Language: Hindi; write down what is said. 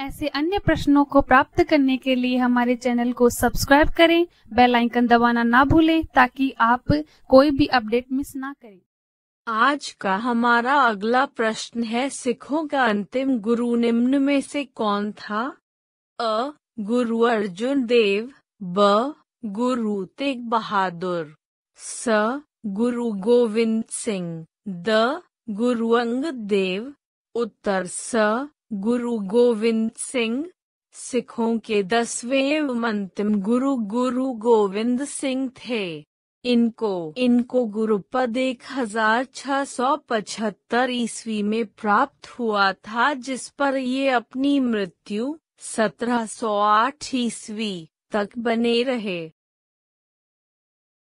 ऐसे अन्य प्रश्नों को प्राप्त करने के लिए हमारे चैनल को सब्सक्राइब करें बेल आइकन दबाना ना भूलें ताकि आप कोई भी अपडेट मिस ना करें आज का हमारा अगला प्रश्न है सिखों का अंतिम गुरु निम्न में से कौन था अ गुरु अर्जुन देव ब गुरु तेग बहादुर स गुरु गोविंद सिंह द गुरु अंगद देव उत्तर स गुरु गोविंद सिंह सिखों के दसवें एवं अंतिम गुरु गुरु गोविंद सिंह थे इनको इनको गुरुपद एक हजार छह सौ पचहत्तर ईस्वी में प्राप्त हुआ था जिस पर ये अपनी मृत्यु सत्रह सौ आठ ईस्वी तक बने रहे